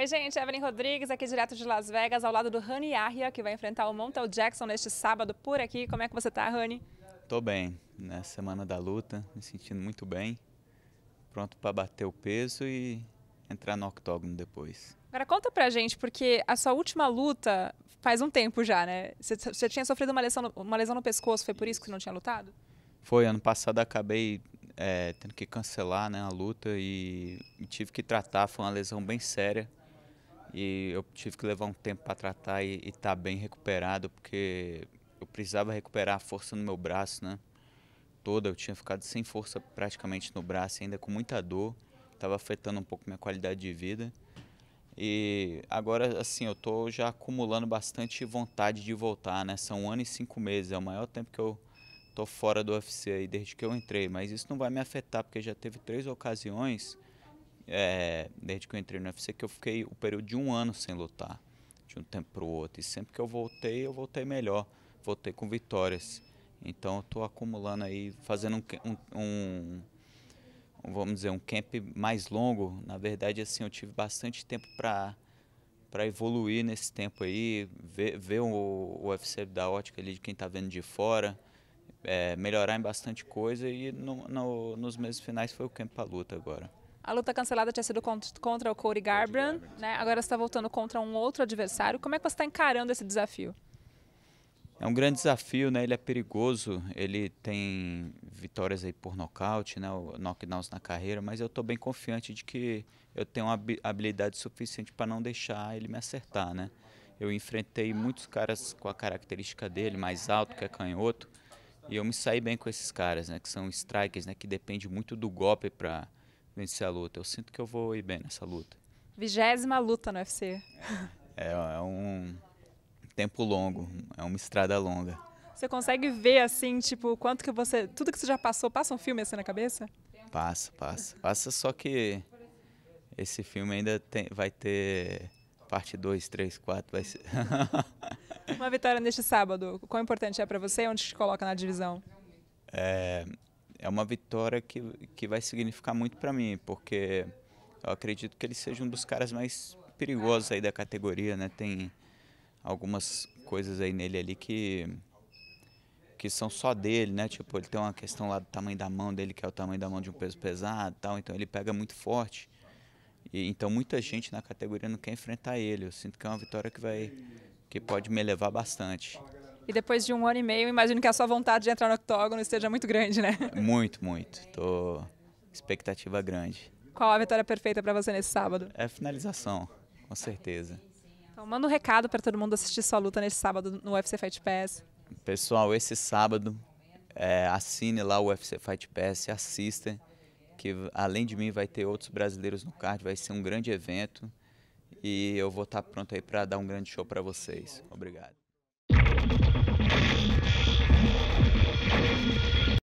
Oi, gente, Evelyn Rodrigues, aqui direto de Las Vegas, ao lado do Rani Arria, que vai enfrentar o Montel Jackson neste sábado por aqui. Como é que você tá, Rani? Tô bem, na né? semana da luta, me sentindo muito bem, pronto para bater o peso e entrar no octógono depois. Agora conta pra gente, porque a sua última luta faz um tempo já, né? Você tinha sofrido uma lesão, no, uma lesão no pescoço, foi por isso que você não tinha lutado? Foi, ano passado acabei é, tendo que cancelar né, a luta e tive que tratar, foi uma lesão bem séria e eu tive que levar um tempo para tratar e estar tá bem recuperado, porque eu precisava recuperar a força no meu braço, né? Toda, eu tinha ficado sem força praticamente no braço, ainda com muita dor, estava afetando um pouco minha qualidade de vida. E agora, assim, eu estou já acumulando bastante vontade de voltar, né? São um ano e cinco meses, é o maior tempo que eu estou fora do UFC aí, desde que eu entrei. Mas isso não vai me afetar, porque já teve três ocasiões é, desde que eu entrei no UFC, que eu fiquei o período de um ano sem lutar, de um tempo para o outro. E sempre que eu voltei, eu voltei melhor, voltei com vitórias. Então eu estou acumulando aí, fazendo um, um, um, vamos dizer, um camp mais longo. Na verdade, assim, eu tive bastante tempo para para evoluir nesse tempo aí, ver, ver o, o UFC da ótica ali de quem está vendo de fora, é, melhorar em bastante coisa e no, no, nos meses finais foi o camp para luta agora. A luta cancelada tinha sido contra o Cody Garbrandt, né? Agora está voltando contra um outro adversário. Como é que você está encarando esse desafio? É um grande desafio, né? Ele é perigoso, ele tem vitórias aí por nocaute, né? knockdowns na carreira, mas eu estou bem confiante de que eu tenho uma habilidade suficiente para não deixar ele me acertar, né? Eu enfrentei muitos caras com a característica dele, mais alto, que é canhoto, e eu me saí bem com esses caras, né? Que são strikers, né? Que depende muito do golpe para vencer a luta. Eu sinto que eu vou ir bem nessa luta. Vigésima luta no UFC. É, é um tempo longo, é uma estrada longa. Você consegue ver assim, tipo, quanto que você. Tudo que você já passou, passa um filme assim na cabeça? Passa, passa. Passa só que esse filme ainda tem, vai ter parte 2, 3, 4, Uma vitória neste sábado, quão importante é para você e onde te coloca na divisão? É, é uma vitória que, que vai significar muito para mim, porque eu acredito que ele seja um dos caras mais perigosos aí da categoria, né? Tem algumas coisas aí nele ali que que são só dele, né? Tipo, ele tem uma questão lá do tamanho da mão dele, que é o tamanho da mão de um peso pesado, tal, então ele pega muito forte. E então muita gente na categoria não quer enfrentar ele. Eu sinto que é uma vitória que vai que pode me levar bastante. E depois de um ano e meio, imagino que a sua vontade de entrar no octógono esteja muito grande, né? Muito, muito. Tô expectativa grande. Qual a vitória perfeita para você nesse sábado? É a finalização, com certeza. Então manda um recado para todo mundo assistir sua luta nesse sábado no UFC Fight Pass. Pessoal, esse sábado é, assine lá o UFC Fight Pass, assista, que além de mim vai ter outros brasileiros no card, vai ser um grande evento e eu vou estar tá pronto aí para dar um grande show para vocês. Obrigado.